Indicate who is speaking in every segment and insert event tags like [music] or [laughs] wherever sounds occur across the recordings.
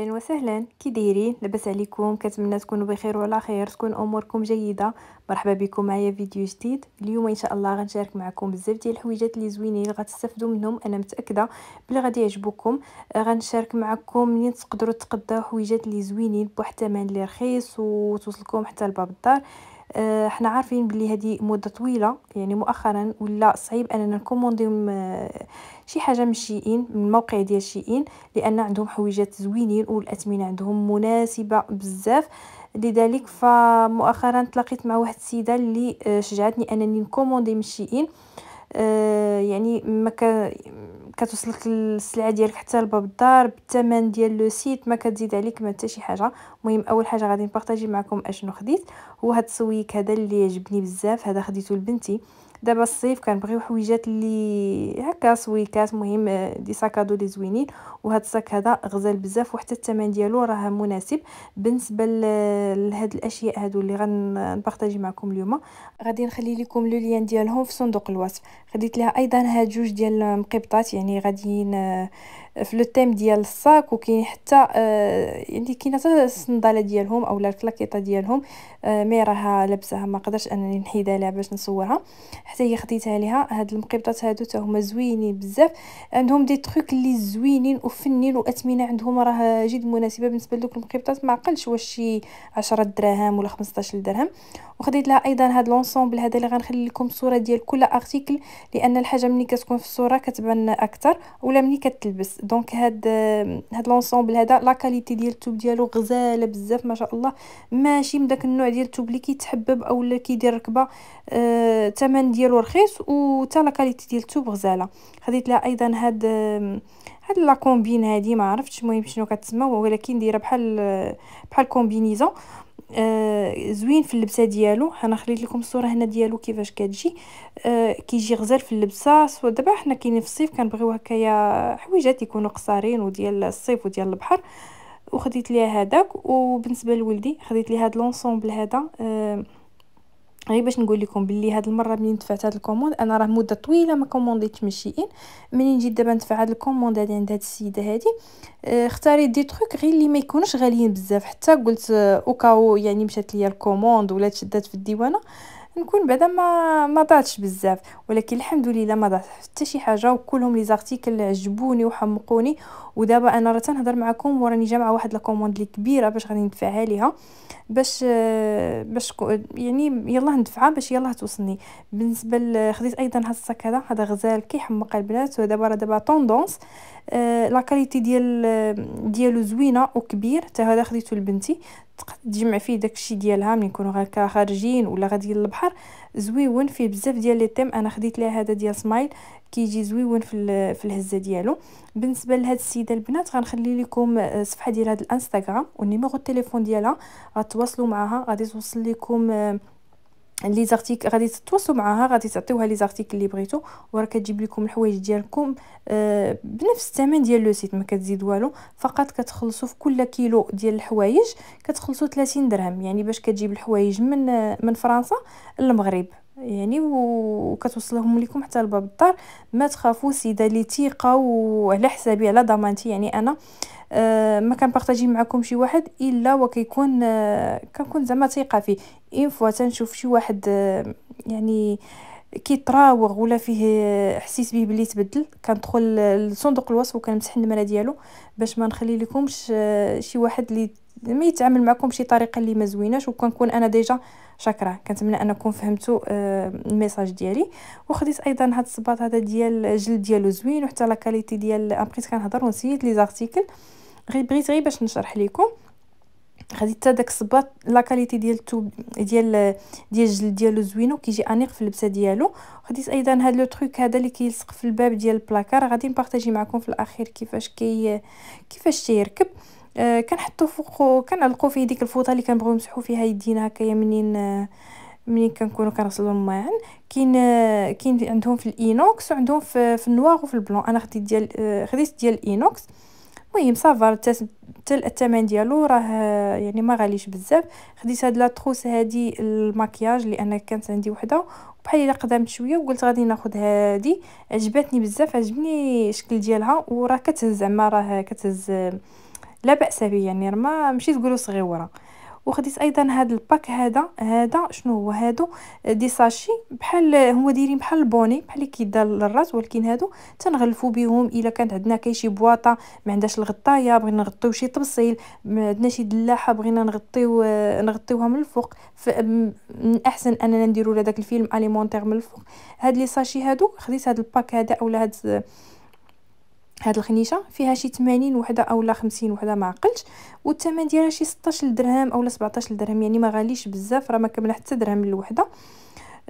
Speaker 1: اهلا وسهلا كي دايرين لاباس عليكم كنتمنى تكونوا بخير وعلى خير تكون اموركم جيده مرحبا بكم معايا فيديو جديد اليوم ان شاء الله غنشارك معكم بزاف ديال الحويجات اللي زوينين اللي غتستافدوا منهم انا متاكده بلي غادي يعجبوكم آه، غنشارك معكم منين تقدروا تقداو حويجات اللي زوينين بواحد الثمن اللي رخيص وتوصلكم حتى لباب الدار آه، احنا عارفين بلي هذه مده طويله يعني مؤخرا ولا صعيب اننا نكومونديو آه، شي حاجه من شيئين من الموقع ديال شيئين لان عندهم حويجات زوينين والاثمنه عندهم مناسبه بزاف لذلك فمؤخرا تلاقيت مع واحد السيده اللي آه، شجعتني انني نكوموندي من شيئين يعني ما كتوصلك السلعه ديالك حتى لباب الدار بالثمن ديال لو سيت ما كتزيد عليك ما حتى شي حاجه المهم اول حاجه غادي نبارطاجي معكم اشنو خديت هو هاد السويك هذا اللي عجبني بزاف هذا خديته لبنتي دابا الصيف كنبغيو حويجات اللي هكا سويكات مهم آه، دي ساكادو لي زوينين وهاد الساك هذا غزال بزاف وحتى الثمن ديالو راه مناسب بالنسبه لهاد الاشياء هادو اللي غنبارطاجي معكم اليوم غادي نخلي لكم لو ليان ديالهم في صندوق الوصف خديت لها ايضا هاد جوج ديال المقبطات يعني غادي آه، في لو تيم ديال الصاك وكاين حتى آه، يعني كاين حتى الصنداله ديالهم اولا الكلاكيطه ديالهم آه، مي راها لابساها ما قدرش انني نحيدها لها باش نصورها حتى هي خديتها ليها هاد المقبطات هادو حتى هما زوينين بزاف عندهم دي تروك اللي زوينين وفنين واثمنه عندهم راه جد مناسبه بالنسبه لدوك المقبطات ما عقلش واش شي 10 دراهم ولا 15 درهم وخديت لها ايضا هاد لونسومبل هذا اللي غنخلي لكم صوره ديال كل ارتيكل لان الحاجه ملي كتكون في الصوره كتبان اكثر ولا ملي كتلبس دونك هاد هاد لونسومبل هذا لا كاليتي ديال التوب ديالو غزاله بزاف ما شاء الله ماشي من داك النوع ديال التوب اللي كيتحبب او اللي كيدير ركبه الثمن آه ديالو رخيص وتا لا كاليتي ديال التوب غزاله خديت لها ايضا هاد هاد لا كومبين هادي ما عرفتش المهم شنو كتسمى ولكن دايره بحال بحال كومبينيزون آه زوين في اللبسه ديالو انا خليت لكم الصوره هنا ديالو كيفاش كتجي آه كيجي غزال في اللبسه سوا دابا حنا كاينين في الصيف كنبغيو هكايا حويجات يكونوا قصارين وديال الصيف وديال البحر وخديت ليها هذاك وبالنسبه لولدي خديت ليه هاد لونسومبل هذا آه غير باش نقول لكم باللي هاد المره ملي دفعت هاد الكوموند انا راه مده طويله ما كومونديتش من شي ان ملي نجي دابا ندفع هاد الكوموند هادي عند هاد السيده هادي آه، اختاري دي تروك غير اللي ما يكونوش غاليين بزاف حتى قلت آه، اوكاو يعني مشات ليا الكوموند ولا تشدات في الديوانه نكون بعدا ما ما ضاعتش بزاف ولكن الحمد لله ما ضاعت حتى شي حاجه وكلهم لي زارتيكل عجبوني وحمقوني ودابا انا راه تنهضر معكم وراني جامعه واحد لاكوموند لي كبيره باش غادي ندفعها ليها باش باش يعني يلا ندفعها باش يلا توصلني بالنسبه خديت ايضا هاد الصاك هذا هذا غزال كيحمق البنات ودابا راه دابا طوندونس آه، لا كاليتي ديال ديالو زوينه وكبير حتى هذا خديته لبنتي تجمع فيه داكشي ديالها ملي نكونوا غير خارجين ولا غاديين للبحر زويون فيه بزاف ديال لي تيم انا خديت ليه هذا ديال سمايل كيجي زويون في, في الهزه ديالو بالنسبه لهاد السيده البنات غنخلي لكم الصفحه ديال هاد الانستغرام والنيميرو التليفون ديالها غتواصلوا معها غادي توصل لكم آه، لي زارتيك غادي تتواصلوا معاها غادي تعطيوها لي زارتيك اللي بغيتو وراه كتجيب لكم الحوايج ديالكم آه بنفس الثمن ديال لو سيت ما كتزيد والو فقط كتخلصوا في كل كيلو ديال الحوايج كتخلصوا 30 درهم يعني باش كتجيب الحوايج من من فرنسا للمغرب يعني وكتوصلهم لكم حتى لباب الدار ما تخافوا سيده اللي تيقه وعلى حسابي على ضمانتي يعني انا آه، ما بارطاجي معكم شي واحد الا وكيكون آه، كنكون زعما ثيقه فيه اون فوا تنشوف شي واحد آه، يعني كيتراوغ ولا فيه حسيت به بلي تبدل كندخل لصندوق الوصف وكنمسح النمره ديالو باش ما نخلي لكمش شي واحد اللي ما يتعامل معكم بشي طريقه اللي ما زويناش وكنكون انا ديجا شاكره كنتمنى انكم فهمتوا الميساج ديالي وخديت ايضا هاد الصباط هذا ديال الجلد ديالو زوين وحتى لا كاليتي ديال بقيت كنهضر ونسيت لي زارتيكل غير بغيت غير باش نشرح لكم غادي حتى داك الصباط لا كاليتي ديال التوب ديال ديال الجلد ديالو زوين كيجي انيق في اللبسه ديالو غادي ايضا هاد لو تروك هذا اللي كيلصق في الباب ديال البلاكار غادي نبارطاجي معكم في الاخير كيفاش كي كيفاش تيركب آه كنحطو فوقو كنعلقو فيه ديك الفوطه اللي كنبغيو نمسحو فيها يدينا هكايا منين آه منين كنكونو كنغسلو الماعن كاين كاين عندهم في الاينوكس وعندهم في, في النوار وفي البلون انا خديت ديال آه، خديت ديال الاينوكس المهم صافا حتى الثمن ديالو راه يعني ما غاليش بزاف خديت هاد لا تروس هادي المكياج لان كانت عندي وحده بحال الا قدمت شويه وقلت غادي ناخذ هادي عجبتني بزاف عجبني الشكل ديالها وراه كتهز زعما راه كتهز لا باس به يعني ما ماشي تقولوا صغيوره وخديت ايضا هذا الباك هذا هذا شنو هو هادو آه، دي ساشي بحال آه، هما دايرين بحال البوني بحال اللي كيدا للراس ولكن هادو تنغلفو بهم الا كانت عندنا كاين شي بواطه ما عندهاش الغطايه بغينا نغطيو شي طبسيل ما عندنا شي دلاحه بغينا نغطيو آه، نغطيوها من الفوق من احسن اننا نديرو لهذاك الفيلم اليمونتير من الفوق هاد لي ساشي هادو خديت هاد الباك هذا اولا هاد هاد الخنيشه فيها شي 80 وحده اولا 50 وحده ما عقلتش والثمن ديالها شي 16 درهم اولا 17 درهم يعني ما غاليش بزاف راه ما كامله حتى درهم الوحده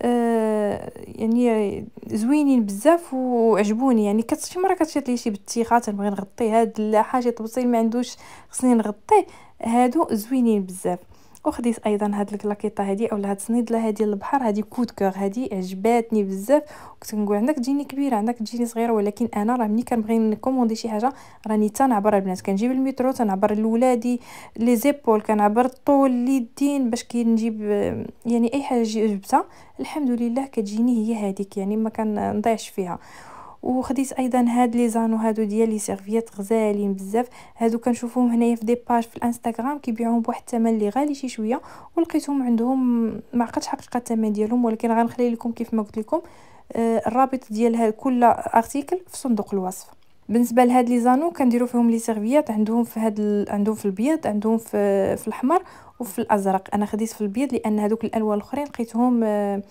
Speaker 1: آه، يعني زوينين بزاف وعجبوني يعني كتشي شي مره كتشيط لي شي بتيخه تنبغي نغطي هاد الحاجه شي طبسيل ما عندوش خصني نغطيه هادو زوينين بزاف وخديت ايضا هاد الكلاكيطا هادي اولا هاد الصنيدله هادي البحر هادي كود كور هادي عجباتني بزاف كنت كنقول عندك تجيني كبيره عندك تجيني صغيره ولكن انا راه ملي كنبغي نكوموندي شي حاجه راني تنعبر البنات كنجيب الميترو تنعبر لولادي لي زيبول كنعبر الطول اليدين باش كي نجيب يعني اي حاجه جبتها الحمد لله كتجيني هي هذيك يعني ما كنضيعش فيها وخديت ايضا هاد لي زانو هادو ديال لي سيرفيات غزالين بزاف هادو كنشوفوهم هنايا في دي باج في الانستغرام كيبيعوهم بواحد الثمن اللي غالي شي شويه ولقيتهم عندهم ما عقدتش حقيقه الثمن ديالهم ولكن غنخلي لكم كيف ما قلت لكم آه، الرابط ديال هاد كل ارتيكل في صندوق الوصف بالنسبه لهاد لي زانو كنديرو فيهم لي سيرفيات عندهم في هاد ال... عندهم في البيض عندهم في في الاحمر وفي الازرق انا خديت في البيض لان هادوك الالوان الاخرين لقيتهم آه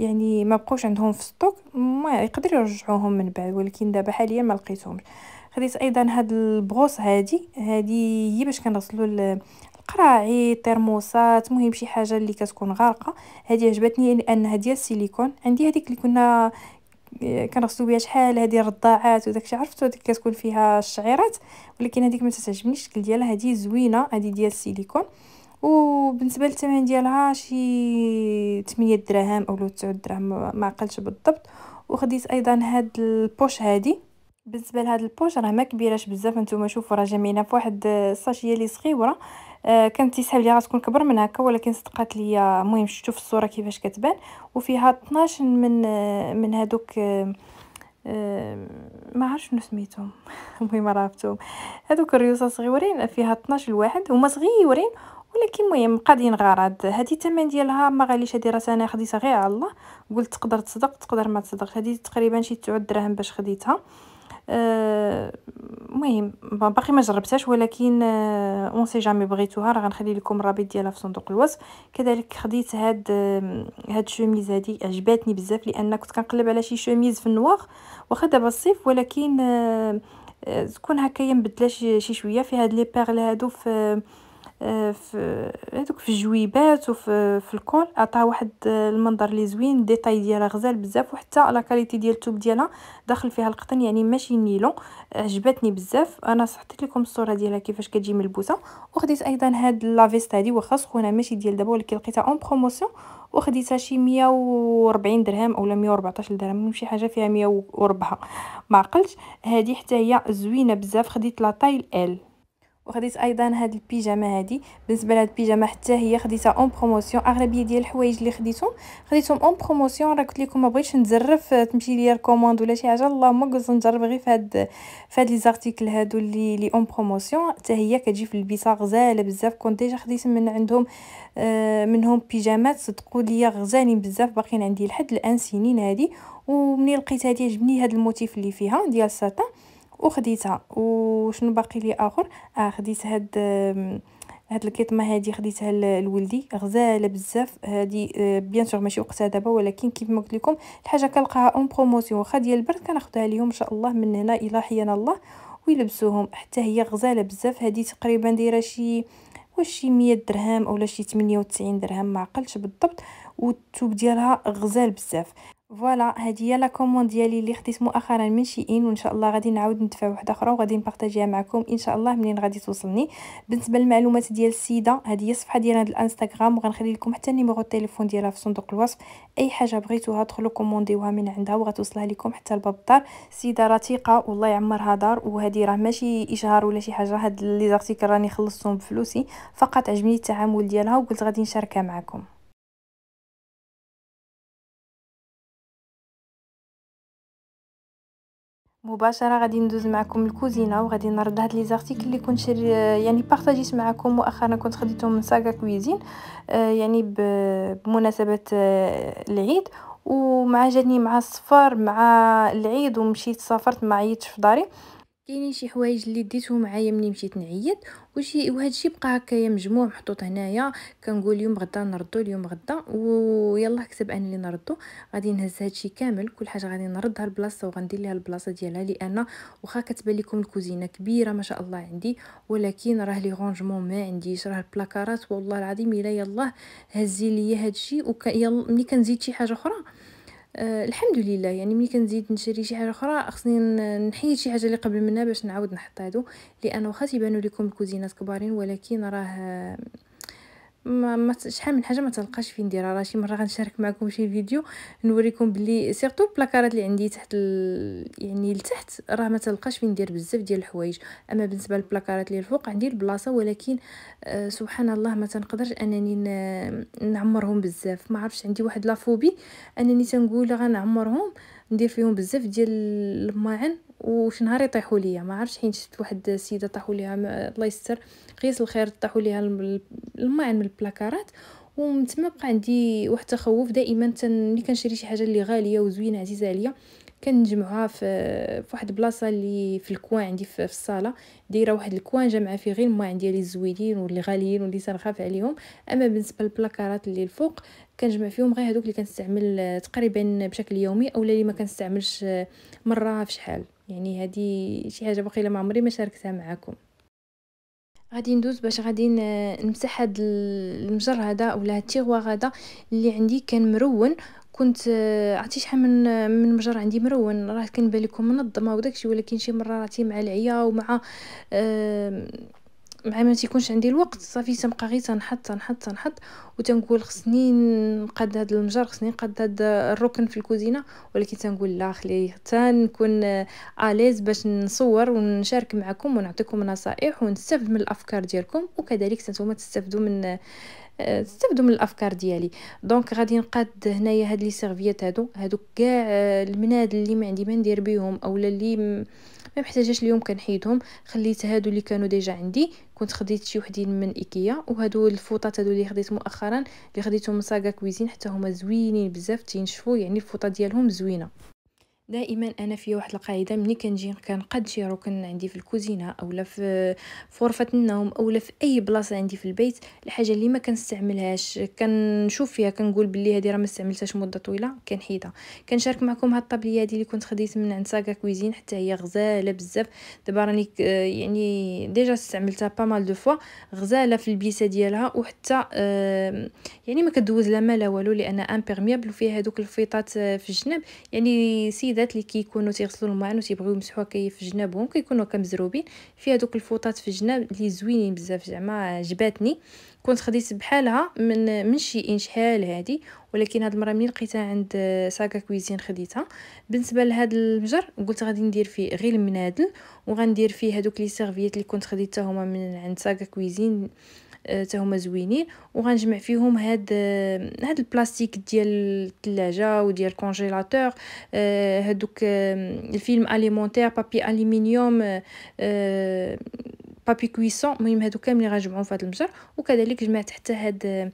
Speaker 1: يعني ما بقوش عندهم في ستوك ما يقدر يرجعوهم من بعد ولكن دابا حاليا ما لقيتهمش خديت ايضا هاد البغوص هادي هادي هي باش كنغسلوا القراعي الترموسات مهم شي حاجه اللي كتكون غارقه هادي عجبتني لانها ديال السيليكون عندي هذيك اللي كنا آه، كنغسلو بها شحال هادي الرضاعات وداكشي عرفتو هذيك كتكون فيها الشعيرات ولكن هذيك ما تعجبنيش الشكل ديالها هادي زوينه هادي ديال السيليكون وبالنسبه للثمن ديالها شي 8 دراهم او 9 دراهم ما عقلتش بالضبط وخديت ايضا هاد البوش هادي بالنسبه لهاد البوش راه ما كبيراش بزاف نتوما شوفوا راه جميله في واحد الساشيه اللي صغيره آه كانت تيسحب لي غتكون كبر من هكا ولكن صدقات ليا المهم شفتوا في الصوره كيفاش كتبان وفيها 12 من من هادوك آه، آه، ما عرفتش شنو سميتهم [laughs] المهم عرفتهم هذوك الريوسه صغيورين فيها 12 الواحد هما صغيورين ولكن المهم غادي نغرض هذه الثمن ديالها ما غاليش هذه راه انا خديتها غير على الله قلت تقدر تصدق تقدر ما تصدقش هذه تقريبا شي 9 دراهم باش خديتها آه، المهم أه باقي ما جربتهاش ولكن اون أه سي جامي بغيتوها راه غنخلي لكم الرابط ديالها في صندوق الوصف كذلك خديت هاد آه، هاد الشوميز هادي عجباتني بزاف لان كنت كنقلب على شي شوميز في النواغ واخا دابا الصيف ولكن أه, آه، تكون هكايا مبدله شي شويه في هاد لي بيرل هادو في آه، في هذوك في الجويبات وفي في الكول عطاها واحد آه، المنظر لي زوين ديتاي ديالها غزال بزاف وحتى لا كاليتي ديال الثوب ديالها داخل فيها القطن يعني ماشي نيلون آه، عجبتني بزاف انا صحت لكم الصوره ديالها كيفاش كتجي ملبوسه وخديت ايضا هاد لافيست هادي واخا سخونه ماشي ديال دابا ولكن لقيتها اون بروموسيون وخديتها شي 140 درهم اولا 114 درهم شي حاجه فيها 104 ما عقلتش هادي حتى هي زوينه بزاف خديت لا تايل ال وخديت ايضا هاد البيجامه هادي بالنسبه لهاد البيجامه حتى هي خديتها اون بروموسيون اغلبيه ديال الحوايج اللي خديتهم خديتهم اون بروموسيون راه قلت لكم ما بغيتش نزرف آه، تمشي ليا الكوموند ولا شي حاجه اللهم قلت نجرب غير فهاد فهاد لي زارتيكل هادو اللي لي اون بروموسيون حتى هي كتجي في البيصه غزاله بزاف كنت ديجا خديت من عندهم آه، منهم بيجامات صدقوا ليا غزالين بزاف باقيين عندي لحد الان سنين هادي ومني لقيت هادي عجبني هاد الموتيف اللي فيها ديال الساتان وخديتها وشنو باقي لي اخر اه خديت هاد هاد الكيطمه هادي خديتها لولدي غزاله بزاف هادي آه، بيان سور ماشي وقتها دابا ولكن كيف ما قلت لكم الحاجه كنلقاها اون بروموسيون واخا ديال البرد كناخذها ليهم ان شاء الله من هنا الى حيان الله ويلبسوهم حتى هي غزاله بزاف هادي تقريبا دايره شي واش شي 100 درهم اولا شي 98 درهم ما عقلتش بالضبط والثوب ديالها غزال بزاف فوالا هذه هي لا كوموند ديالي اللي خديت مؤخرا من شيئين وان شاء الله غادي نعاود ندفع وحده اخرى وغادي نبارطاجيها معكم ان شاء الله منين غادي توصلني بالنسبه للمعلومات ديال السيده هذه هي الصفحه ديال هذا الانستغرام وغنخلي لكم حتى النيميرو التليفون ديالها في صندوق الوصف اي حاجه بغيتوها دخلوا كومونديوها من عندها وغتوصلها لكم حتى لباب الدار السيده رتيقه والله يعمرها دار وهذه راه ماشي اشهار ولا شي حاجه هاد لي زارتيكل راني خلصتهم بفلوسي فقط عجبني التعامل ديالها وقلت غادي نشاركها معكم مباشره غادي ندوز معكم الكوزينه وغادي نرد هاد لي زارتيكل اللي كنت شر... يعني بارطاجيت معكم مؤخرا كنت خديتهم من ساكا كويزين آه، يعني ب... بمناسبه آه، العيد ومع جاتني مع السفر مع العيد ومشيت سافرت ما عيطتش في داري كاينين شي حوايج اللي ديتهم معايا ملي مشيت نعيط وشي الشيء بقى هكايا مجموع محطوط هنايا كنقول اليوم غدا نردو اليوم غدا ويلا كتب انا اللي نردو غادي نهز هادشي كامل كل حاجه غادي نردها لبلاصتها وغندير ليها البلاصه ديالها لان واخا كتبان لكم الكوزينه كبيره ما شاء الله عندي ولكن راه لي رونجمون ما عنديش راه البلاكارات والله العظيم الا يلاه هزي ليا هادشي ملي كنزيد شي حاجه اخرى أه الحمد لله يعني ملي كنزيد نشري شي حاجه اخرى خصني نحيد شي حاجه اللي قبل منها باش نعاود نحط هادو لان واخا تيبانوا لكم الكوزينات كبارين ولكن راه ما, ما شحال من حاجه ما تلقاش فين نديرها راه شي مره غنشارك معكم شي فيديو نوريكم بلي سيرتو البلاكارات اللي عندي تحت ال... يعني لتحت راه ما تلقاش فين ندير بزاف ديال الحوايج اما بالنسبه للبلاكارات اللي الفوق عندي البلاصه ولكن آه سبحان الله ما تنقدرش انني ن... نعمرهم بزاف ما عرفش عندي واحد لافوبي انني تنقول غنعمرهم ندير فيهم بزاف ديال الماعن وش نهار يطيحوا ليا ما عرفتش حين شفت واحد السيده طاحوا ليها الله يستر قيس الخير طاحوا ليها الماعن من البلاكارات ومن تما بقى عندي واحد التخوف دائما ملي كنشري شي حاجه اللي غاليه وزوينه عزيزه عليا كنجمعها في واحد البلاصه اللي في الكوان عندي في, في الصاله دايره واحد الكوان جامعه فيه غير الماعن ديالي الزوينين واللي غاليين واللي سنخاف عليهم اما بالنسبه للبلاكارات اللي الفوق كنجمع فيهم غير هذوك اللي كنستعمل تقريبا بشكل يومي او اللي ما كنستعملش مره في شحال يعني هذه شي حاجه باقي ما عمري ما شاركتها معكم غادي ندوز باش غادي نمسح هاد المجر هذا ولا هاد التيغوار هذا اللي عندي كان مرون كنت عرفتي شحال من من مجر عندي مرون راه كنبان لكم منظمه وداكشي ولكن شي مره راتي مع العيا ومع أه مع ما تيكونش عندي الوقت صافي تنبقى غير تنحط تنحط تنحط وتنقول خصني نقاد هذا المجر خصني نقاد هذا الركن في الكوزينه ولكن تنقول لا خليه حتى نكون اليز باش نصور ونشارك معكم ونعطيكم نصائح ونستافد من الافكار ديالكم وكذلك نتوما تستافدوا من آه، تستافدوا من الافكار ديالي دونك غادي نقاد هنايا هاد لي سيرفيات هادو هادو كاع آه، المناد اللي ما عندي ما ندير بيهم اولا اللي ما محتاجاش اليوم كنحيدهم خليت هادو اللي كانوا ديجا عندي كنت خديت شي وحدين من ايكيا وهادو الفوطات هادو اللي خديت مؤخرا اللي خديتهم من ساكا كويزين حتى هما زوينين بزاف تينشفوا يعني الفوطه ديالهم زوينه دائما انا في واحد القاعده ملي كنجي كنقاد شي ركن عندي في الكوزينه اولا في غرفه النوم اولا في اي بلاصه عندي في البيت الحاجه اللي ما كنستعملهاش كنشوف فيها كنقول بلي هذه راه ما استعملتهاش مده طويله كنحيدها كنشارك معكم هاد الطابليه هذه اللي كنت خديت من عند ساكا كويزين حتى هي غزاله بزاف دابا راني يعني ديجا استعملتها با مال دو فوا غزاله في البيسه ديالها وحتى يعني ما كدوز لا ما لا والو لان امبيرميابل وفيها هذوك الفيطات آه، في الجناب يعني سيده الوليدات اللي كيكونوا تيغسلوا الماعن وتيبغيو يمسحوها كي في جنابهم كيكونوا كمزروبين في هذوك الفوطات في الجناب اللي زوينين بزاف زعما جباتني كنت خديت بحالها من من شي شحال هادي ولكن هاد المره ملي لقيتها عند ساكا كويزين خديتها بالنسبه لهاد المجر قلت غادي ندير فيه غير المنادل وغندير فيه هادوك لي سيرفيات اللي كنت خديتها هما من عند ساكا كويزين حتى آه، هما زوينين وغنجمع فيهم هاد آه، هاد البلاستيك ديال الثلاجه وديال الكونجيلاتور آه، هادوك الفيلم اليمونتير بابي الومنيوم بابي كويسون المهم هادو كاملين غنجمعهم في هاد المجر وكذلك جمعت حتى هاد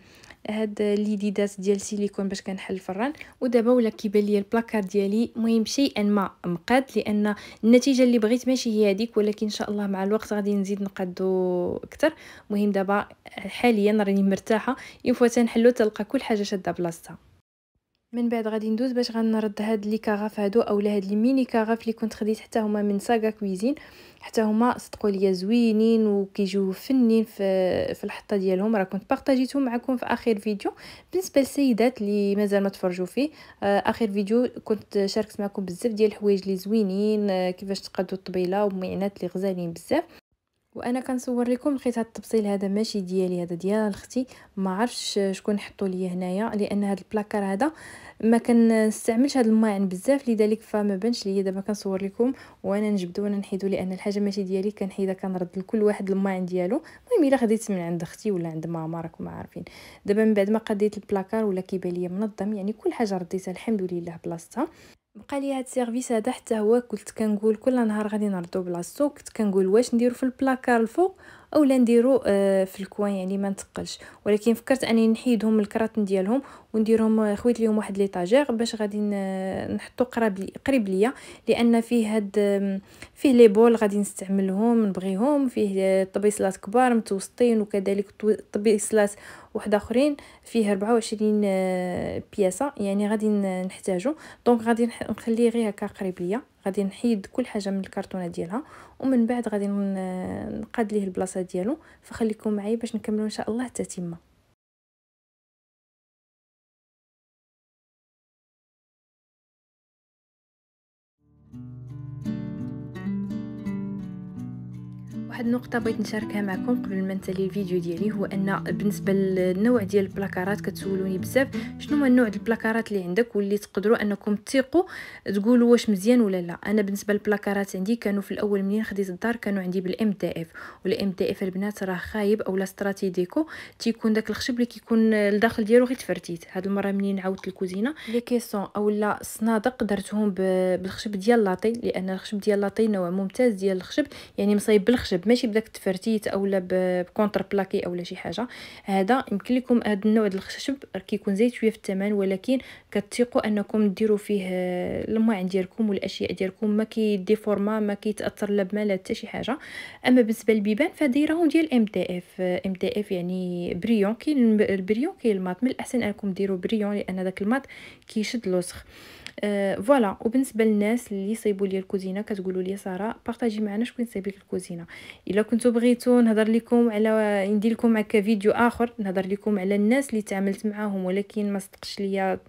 Speaker 1: هاد ليديدات ديال سيليكون باش كنحل الفران ودابا ولا كيبان لي البلاكار ديالي المهم شيئا ما مقاد لان النتيجه اللي بغيت ماشي هي هذيك ولكن ان شاء الله مع الوقت غادي نزيد نقادو اكثر المهم دابا حاليا راني مرتاحه يوفوا تنحلو تلقى كل حاجه شاده بلاصتها من بعد غادي ندوز باش غنرد هاد لي كاغاف هادو اولا هاد لي ميني كاغاف لي كنت خديت حتى هما من ساكا كويزين حتى هما صدقوا ليا زوينين وكيجيو فنين في في الحطه ديالهم راه كنت بارطاجيتهم معكم في اخر فيديو بالنسبه للسيدات اللي مازال ما تفرجوا فيه آه، اخر فيديو كنت شاركت معكم بزاف ديال الحوايج اللي زوينين آه، كيفاش تقادوا الطبيله ومعينات اللي غزالين بزاف وانا كنصور لكم لقيت هذا التبصيل هذا ماشي ديالي هذا ديال اختي ما عرفش شكون حطوا لي هنايا لان هذا البلاكار هذا ما كنستعملش هذا الماعن بزاف لذلك فما بانش ليا دابا كنصور لكم وانا نجبدو وانا نحيدو لان الحاجه ماشي ديالي كنحيدها كنرد لكل واحد الماعن ديالو المهم الا خديت من عند اختي ولا عند ماما راكم عارفين دابا من بعد ما قديت البلاكار ولا كيبان ليا منظم يعني كل حاجه رديتها الحمد لله بلاصتها بقى لي هاد سيرفيس هذا حتى هو كنت كنقول كل نهار غادي نردو بلاصتو كنت كنقول واش نديرو في البلاكار الفوق او لا نديرو آه، في الكوان يعني ما نتقلش ولكن فكرت اني نحيدهم الكراتن ديالهم ونديرهم آه، خويت ليهم واحد طاجير باش غادي نحطو قريب لي قريب ليا لان فيه هاد فيه لي بول غادي نستعملهم نبغيهم فيه آه، طبيصلات كبار متوسطين وكذلك طبيصلات واحد اخرين فيه 24 بياسه يعني غادي نحتاجو دونك غادي نخليه غير هكا قريب ليا غادي نحيد كل حاجه من الكرتونه ديالها ومن بعد غادي نقاد ليه البلاصه ديالو فخليكم معايا باش نكملوا ان شاء الله التتمه واحد النقطه بغيت نشاركها معكم قبل ما نتالي الفيديو ديالي هو ان بالنسبه للنوع ديال البلاكارات كتسولوني بزاف شنو هو النوع ديال البلاكارات اللي عندك واللي تقدروا انكم تثقوا تقولوا واش مزيان ولا لا انا بالنسبه للبلاكارات عندي كانوا في الاول منين خديت الدار كانوا عندي بالام دي اف والام دي اف البنات راه خايب اولا ديكو تيكون داك الخشب اللي كيكون الداخل ديالو غير تفرتيت هاد المره منين عاودت الكوزينه لي كيسون اولا الصنادق درتهم بالخشب ديال لاطي لان الخشب ديال لاطي نوع ممتاز ديال الخشب يعني مصايب بالخشب ماشي بداك التفرتيت اولا بكونتر بلاكي اولا شي حاجه هذا يمكن لكم هذا النوع ديال الخشب كيكون زايد شويه في الثمن ولكن كتيقوا انكم ديروا فيه آه، المواعن ديالكم والاشياء ديالكم ما كيديفورما ما كيتاثر لا بما لا حتى شي حاجه اما بالنسبه للبيبان فدايرهم ديال ام تي اف ام تي اف يعني بريون كاين البريون كاين الماط من الاحسن انكم ديروا بريون لان داك الماط كيشد لوسخ آه فوالا وبالنسبه للناس اللي صيبوا لي الكوزينه كتقولوا لي ساره بارطاجي معنا شكون يصيب لك الكوزينه الا كنتو بغيتو نهضر لكم على ندير لكم هكا فيديو اخر نهضر لكم على الناس اللي تعاملت معاهم ولكن ما صدقش ليا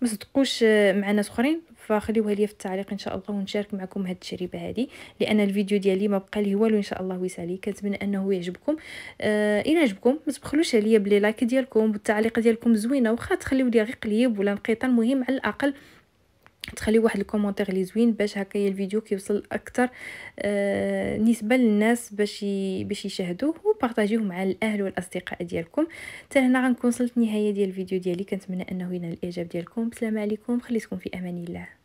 Speaker 1: ما صدقوش آه، مع ناس اخرين فخليوها لي في التعليق ان شاء الله ونشارك معكم هاد التجربه هذه لان الفيديو ديالي ما بقى ليه والو ان شاء الله ويسالي كنتمنى انه يعجبكم آه الا عجبكم ما تبخلوش عليا بلي لايك ديالكم والتعليق ديالكم زوينه واخا تخليو لي غير قليب ولا نقيطه المهم على الاقل تخليو واحد الكومونتير اللي زوين باش هكايا الفيديو كيوصل اكثر آه نسبه للناس باش باش يشاهدوه وبارطاجيوه مع الاهل والاصدقاء ديالكم حتى هنا غنكون وصلت النهايه ديال الفيديو ديالي كنتمنى انه ينال الاعجاب ديالكم السلام عليكم خليتكم في امان الله